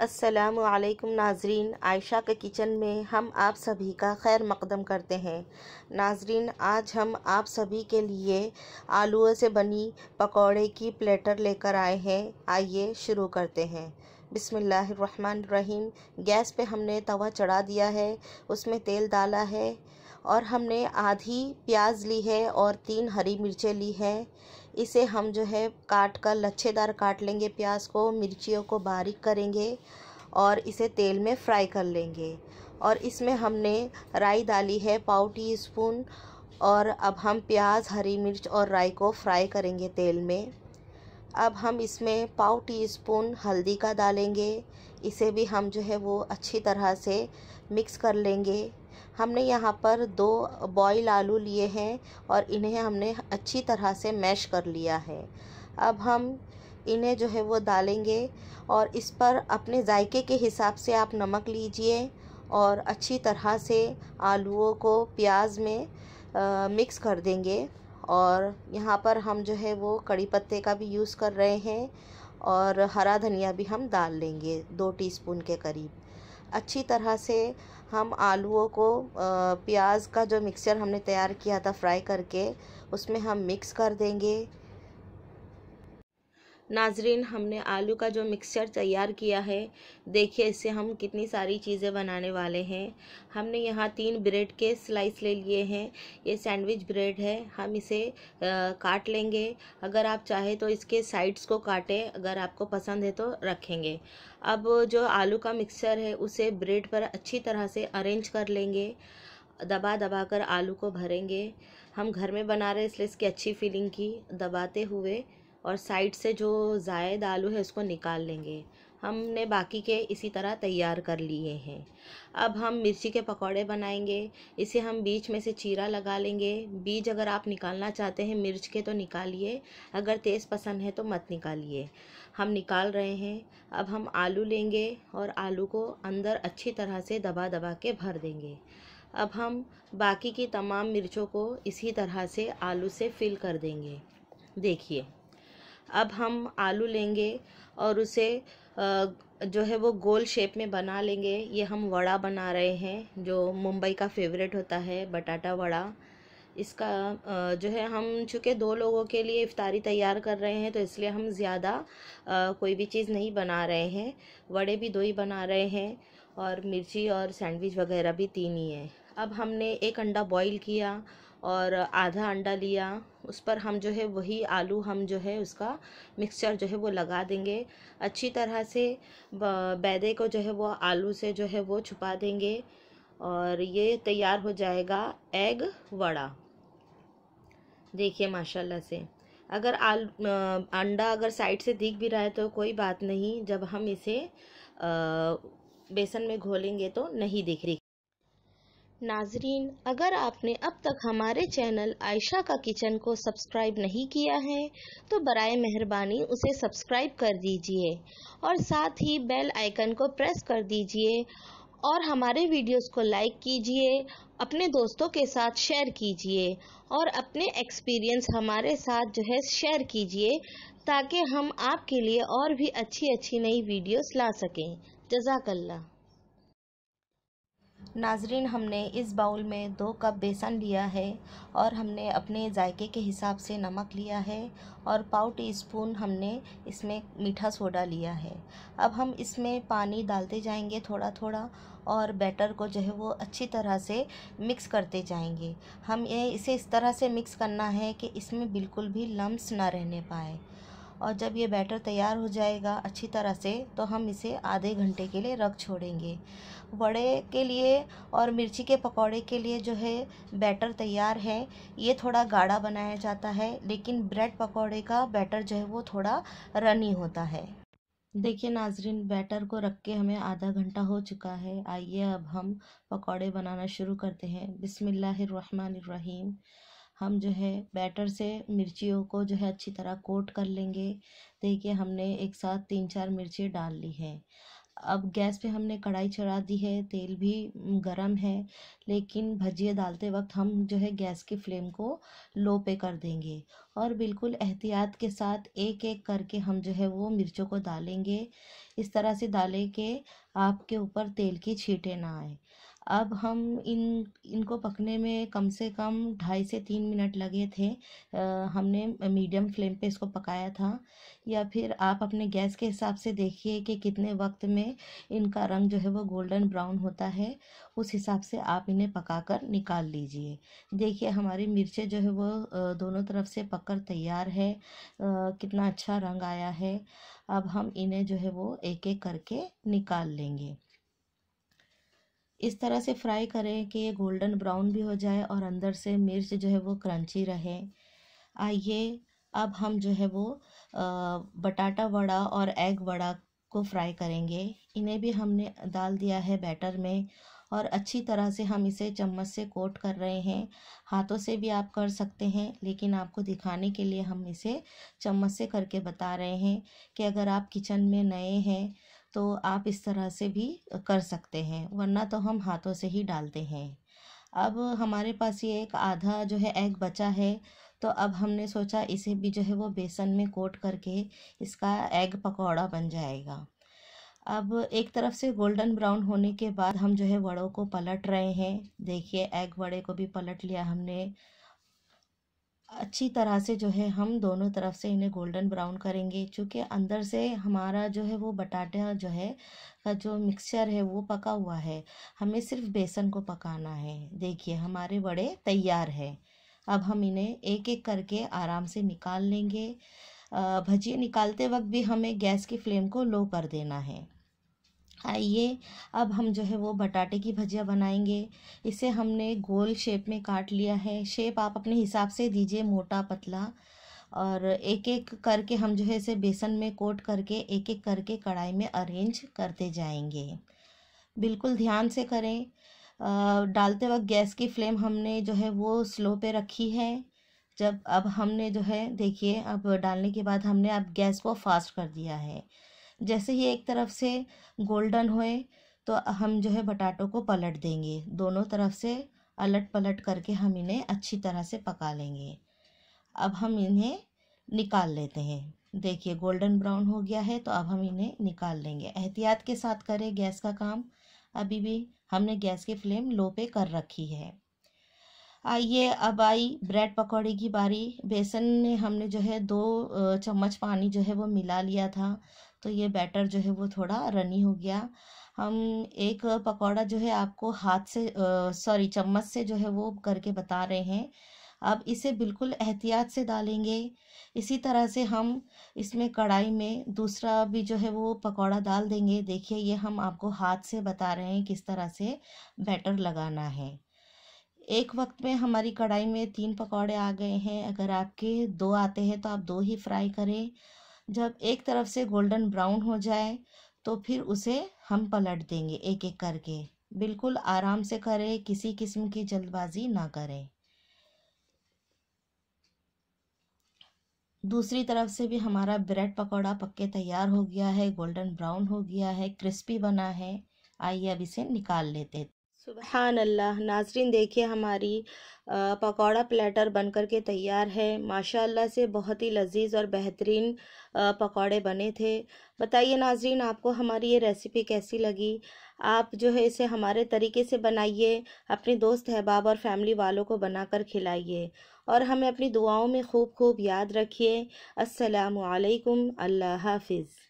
असलकम नाजरीन आयशा के किचन में हम आप सभी का खैर मकदम करते हैं नाजरीन आज हम आप सभी के लिए आलू से बनी पकौड़े की प्लेटर लेकर आए हैं आइए शुरू करते हैं बिसमीम गैस पे हमने तवा चढ़ा दिया है उसमें तेल डाला है और हमने आधी प्याज ली है और तीन हरी मिर्चें ली हैं इसे हम जो है काट कर लच्छेदार काट लेंगे प्याज को मिर्चियों को बारीक करेंगे और इसे तेल में फ्राई कर लेंगे और इसमें हमने राई डाली है पाव टी स्पून और अब हम प्याज हरी मिर्च और राई को फ्राई करेंगे तेल में अब हम इसमें पाव टी स्पून हल्दी का डालेंगे इसे भी हम जो है वो अच्छी तरह से मिक्स कर लेंगे हमने यहाँ पर दो बॉयल आलू लिए हैं और इन्हें हमने अच्छी तरह से मैश कर लिया है अब हम इन्हें जो है वो डालेंगे और इस पर अपने जायके के हिसाब से आप नमक लीजिए और अच्छी तरह से आलूओं को प्याज में आ, मिक्स कर देंगे और यहाँ पर हम जो है वो कड़ी पत्ते का भी यूज़ कर रहे हैं और हरा धनिया भी हम डाल लेंगे दो टीस्पून के करीब अच्छी तरह से हम आलूओं को प्याज का जो मिक्सचर हमने तैयार किया था फ्राई करके उसमें हम मिक्स कर देंगे नाजरीन हमने आलू का जो मिक्सचर तैयार किया है देखिए इससे हम कितनी सारी चीज़ें बनाने वाले हैं हमने यहाँ तीन ब्रेड के स्लाइस ले लिए हैं ये सैंडविच ब्रेड है हम इसे आ, काट लेंगे अगर आप चाहे तो इसके साइड्स को काटें अगर आपको पसंद है तो रखेंगे अब जो आलू का मिक्सचर है उसे ब्रेड पर अच्छी तरह से अरेंज कर लेंगे दबा दबा कर आलू को भरेंगे हम घर में बना रहे इसलिए इसकी अच्छी फीलिंग की दबाते हुए और साइड से जो जायद आलू है उसको निकाल लेंगे हमने बाकी के इसी तरह तैयार कर लिए हैं अब हम मिर्ची के पकौड़े बनाएंगे इसे हम बीच में से चीरा लगा लेंगे बीज अगर आप निकालना चाहते हैं मिर्च के तो निकालिए अगर तेज़ पसंद है तो मत निकालिए हम निकाल रहे हैं अब हम आलू लेंगे और आलू को अंदर अच्छी तरह से दबा दबा के भर देंगे अब हम बाकी की तमाम मिर्चों को इसी तरह से आलू से फिल कर देंगे देखिए अब हम आलू लेंगे और उसे जो है वो गोल शेप में बना लेंगे ये हम वड़ा बना रहे हैं जो मुंबई का फेवरेट होता है बटाटा वड़ा इसका जो है हम चूँकि दो लोगों के लिए इफ़ारी तैयार कर रहे हैं तो इसलिए हम ज़्यादा कोई भी चीज़ नहीं बना रहे हैं वड़े भी दो ही बना रहे हैं और मिर्ची और सैंडविच वगैरह भी तीन ही है अब हमने एक अंडा बॉईल किया और आधा अंडा लिया उस पर हम जो है वही आलू हम जो है उसका मिक्सचर जो है वो लगा देंगे अच्छी तरह से बैदे को जो है वो आलू से जो है वो छुपा देंगे और ये तैयार हो जाएगा एग वड़ा देखिए माशाल्लाह से अगर आल अंडा अगर साइड से दिख भी रहा है तो कोई बात नहीं जब हम इसे आ, बेसन में घोलेंगे तो नहीं दिख रही नाजरीन अगर आपने अब तक हमारे चैनल आयशा का किचन को सब्सक्राइब नहीं किया है तो बरए मेहरबानी उसे सब्सक्राइब कर दीजिए और साथ ही बेल आइकन को प्रेस कर दीजिए और हमारे वीडियोस को लाइक कीजिए अपने दोस्तों के साथ शेयर कीजिए और अपने एक्सपीरियंस हमारे साथ जो है शेयर कीजिए ताकि हम आपके लिए और भी अच्छी अच्छी नई वीडियोस ला सकें जजाकल्ला नाजरीन हमने इस बाउल में दो कप बेसन लिया है और हमने अपने जायके के हिसाब से नमक लिया है और पाव टी स्पून हमने इसमें मीठा सोडा लिया है अब हम इसमें पानी डालते जाएंगे थोड़ा थोड़ा और बैटर को जो है वो अच्छी तरह से मिक्स करते जाएंगे हम ये इसे इस तरह से मिक्स करना है कि इसमें बिल्कुल भी लम्स ना रहने पाए और जब ये बैटर तैयार हो जाएगा अच्छी तरह से तो हम इसे आधे घंटे के लिए रख छोड़ेंगे बड़े के लिए और मिर्ची के पकौड़े के लिए जो है बैटर तैयार है ये थोड़ा गाढ़ा बनाया जाता है लेकिन ब्रेड पकौड़े का बैटर जो है वो थोड़ा रनी होता है देखिए नाजरीन बैटर को रख के हमें आधा घंटा हो चुका है आइए अब हम पकौड़े बनाना शुरू करते हैं बिसमीम हम जो है बैटर से मिर्चियों को जो है अच्छी तरह कोट कर लेंगे देखिए हमने एक साथ तीन चार मिर्ची डाल ली है अब गैस पे हमने कढ़ाई चढ़ा दी है तेल भी गरम है लेकिन भजिए डालते वक्त हम जो है गैस की फ्लेम को लो पे कर देंगे और बिल्कुल एहतियात के साथ एक एक करके हम जो है वो मिर्चों को डालेंगे इस तरह से डालें कि आपके ऊपर तेल की छींटे ना आए अब हम इन इनको पकने में कम से कम ढाई से तीन मिनट लगे थे आ, हमने मीडियम फ्लेम पे इसको पकाया था या फिर आप अपने गैस के हिसाब से देखिए कि कितने वक्त में इनका रंग जो है वो गोल्डन ब्राउन होता है उस हिसाब से आप इन्हें पकाकर निकाल लीजिए देखिए हमारी मिर्चें जो है वो दोनों तरफ से पक तैयार है आ, कितना अच्छा रंग आया है अब हम इन्हें जो है वो एक एक करके निकाल लेंगे इस तरह से फ्राई करें कि ये गोल्डन ब्राउन भी हो जाए और अंदर से मिर्च जो है वो क्रंची रहे आइए अब हम जो है वो बटाटा वड़ा और एग वड़ा को फ्राई करेंगे इन्हें भी हमने डाल दिया है बैटर में और अच्छी तरह से हम इसे चम्मच से कोट कर रहे हैं हाथों से भी आप कर सकते हैं लेकिन आपको दिखाने के लिए हम इसे चम्मच से करके बता रहे हैं कि अगर आप किचन में नए हैं तो आप इस तरह से भी कर सकते हैं वरना तो हम हाथों से ही डालते हैं अब हमारे पास ये एक आधा जो है एग बचा है तो अब हमने सोचा इसे भी जो है वो बेसन में कोट करके इसका एग पकौड़ा बन जाएगा अब एक तरफ से गोल्डन ब्राउन होने के बाद हम जो है वड़ों को पलट रहे हैं देखिए एग वड़े को भी पलट लिया हमने अच्छी तरह से जो है हम दोनों तरफ से इन्हें गोल्डन ब्राउन करेंगे चूँकि अंदर से हमारा जो है वो बटाटा जो है का जो मिक्सचर है वो पका हुआ है हमें सिर्फ बेसन को पकाना है देखिए हमारे बड़े तैयार हैं अब हम इन्हें एक एक करके आराम से निकाल लेंगे भजिए निकालते वक्त भी हमें गैस की फ्लेम को लो कर देना है आइए अब हम जो है वो बटाटे की भजिया बनाएंगे इसे हमने गोल शेप में काट लिया है शेप आप अपने हिसाब से दीजिए मोटा पतला और एक एक करके हम जो है इसे बेसन में कोट करके एक एक करके कढ़ाई में अरेंज करते जाएंगे बिल्कुल ध्यान से करें आ, डालते वक्त गैस की फ्लेम हमने जो है वो स्लो पे रखी है जब अब हमने जो है देखिए अब डालने के बाद हमने अब गैस को फास्ट कर दिया है जैसे ही एक तरफ से गोल्डन होए तो हम जो है बटाटो को पलट देंगे दोनों तरफ से अलट पलट करके हम इन्हें अच्छी तरह से पका लेंगे अब हम इन्हें निकाल लेते हैं देखिए गोल्डन ब्राउन हो गया है तो अब हम इन्हें निकाल लेंगे एहतियात के साथ करें गैस का काम अभी भी हमने गैस की फ्लेम लो पे कर रखी है आइए अब आई ब्रेड पकौड़े की बारी बेसन में हमने जो है दो चम्मच पानी जो है वो मिला लिया था तो ये बैटर जो है वो थोड़ा रनी हो गया हम एक पकौड़ा जो है आपको हाथ से सॉरी चम्मच से जो है वो करके बता रहे हैं अब इसे बिल्कुल एहतियात से डालेंगे इसी तरह से हम इसमें कढ़ाई में दूसरा भी जो है वो पकौड़ा डाल देंगे देखिए ये हम आपको हाथ से बता रहे हैं किस तरह से बैटर लगाना है एक वक्त में हमारी कढ़ाई में तीन पकौड़े आ गए हैं अगर आपके दो आते हैं तो आप दो ही फ्राई करें जब एक तरफ से गोल्डन ब्राउन हो जाए तो फिर उसे हम पलट देंगे एक एक करके बिल्कुल आराम से करें किसी किस्म की जल्दबाजी ना करें दूसरी तरफ से भी हमारा ब्रेड पकौड़ा पक्के तैयार हो गया है गोल्डन ब्राउन हो गया है क्रिस्पी बना है आइए अब इसे निकाल लेते सुबहान अल्लाह नाजरीन देखिए हमारी पकौड़ा प्लेटर बन कर के तैयार है माशाल्लाह से बहुत ही लजीज और बेहतरीन पकौड़े बने थे बताइए नाजरीन आपको हमारी ये रेसिपी कैसी लगी आप जो है इसे हमारे तरीके से बनाइए अपने दोस्त अहबाब और फैमिली वालों को बना कर खिलाइए और हमें अपनी दुआओं में खूब खूब याद रखिए असलकम अल्लाह हाफिज़